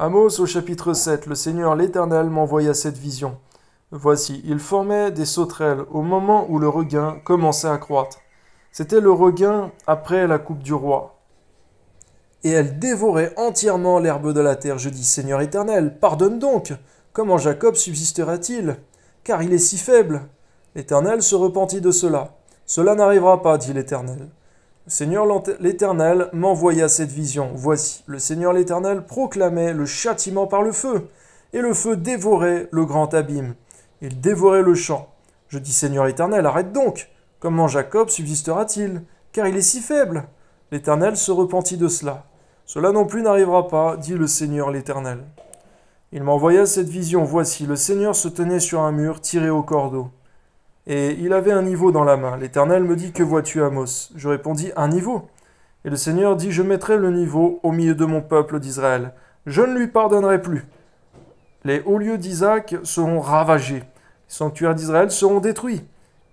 Amos au chapitre 7, le Seigneur l'Éternel m'envoya cette vision. Voici, il formait des sauterelles au moment où le regain commençait à croître. C'était le regain après la coupe du roi. Et elle dévorait entièrement l'herbe de la terre. Je dis, Seigneur Éternel, pardonne donc. Comment Jacob subsistera-t-il Car il est si faible. L'Éternel se repentit de cela. Cela n'arrivera pas, dit l'Éternel. Seigneur l'Éternel m'envoya cette vision. Voici, le Seigneur l'Éternel proclamait le châtiment par le feu, et le feu dévorait le grand abîme. Il dévorait le champ. Je dis, Seigneur l'Éternel, arrête donc. Comment Jacob subsistera-t-il Car il est si faible. L'Éternel se repentit de cela. Cela non plus n'arrivera pas, dit le Seigneur l'Éternel. Il m'envoya cette vision. Voici, le Seigneur se tenait sur un mur tiré au cordeau. Et il avait un niveau dans la main. L'Éternel me dit, Que vois-tu, Amos Je répondis, Un niveau. Et le Seigneur dit, Je mettrai le niveau au milieu de mon peuple d'Israël. Je ne lui pardonnerai plus. Les hauts lieux d'Isaac seront ravagés. Les sanctuaires d'Israël seront détruits.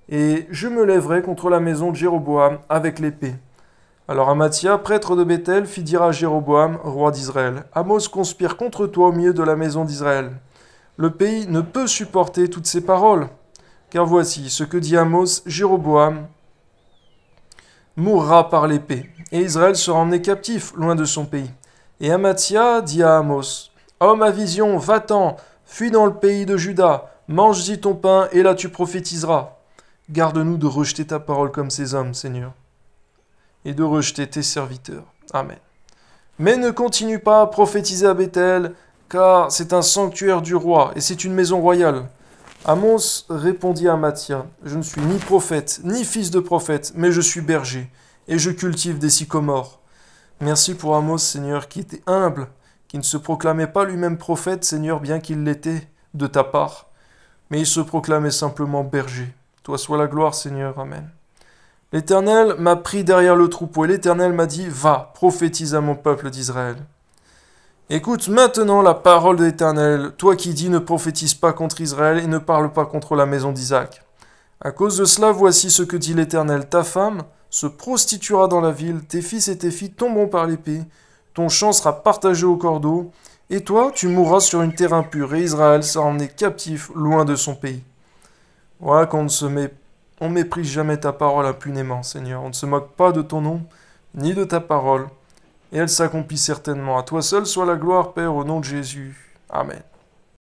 Et je me lèverai contre la maison de Jéroboam avec l'épée. Alors Amathia, prêtre de Bethel, fit dire à Jéroboam, roi d'Israël, Amos conspire contre toi au milieu de la maison d'Israël. Le pays ne peut supporter toutes ces paroles. Car voici ce que dit Amos, Jéroboam mourra par l'épée, et Israël sera emmené captif loin de son pays. Et Amathia dit à Amos, Homme à vision, va-t'en, fuis dans le pays de Juda, mange-y ton pain, et là tu prophétiseras. Garde-nous de rejeter ta parole comme ces hommes, Seigneur, et de rejeter tes serviteurs. Amen. Mais ne continue pas à prophétiser à Bethel, car c'est un sanctuaire du roi, et c'est une maison royale. Amos répondit à Mathia, Je ne suis ni prophète, ni fils de prophète, mais je suis berger, et je cultive des sycomores. Merci pour Amos, Seigneur, qui était humble, qui ne se proclamait pas lui-même prophète, Seigneur, bien qu'il l'était, de ta part, mais il se proclamait simplement berger. Toi soit la gloire, Seigneur, Amen. L'Éternel m'a pris derrière le troupeau, et l'Éternel m'a dit, Va, prophétise à mon peuple d'Israël. Écoute maintenant la parole de l'Éternel, toi qui dis ne prophétise pas contre Israël et ne parle pas contre la maison d'Isaac. À cause de cela, voici ce que dit l'Éternel, ta femme se prostituera dans la ville, tes fils et tes filles tomberont par l'épée, ton champ sera partagé au cordeau, et toi tu mourras sur une terre impure, et Israël sera emmené captif loin de son pays. Voilà qu'on ne se met, on méprise jamais ta parole impunément, Seigneur, on ne se moque pas de ton nom, ni de ta parole et elle s'accomplit certainement. À toi seul soit la gloire, Père, au nom de Jésus. Amen.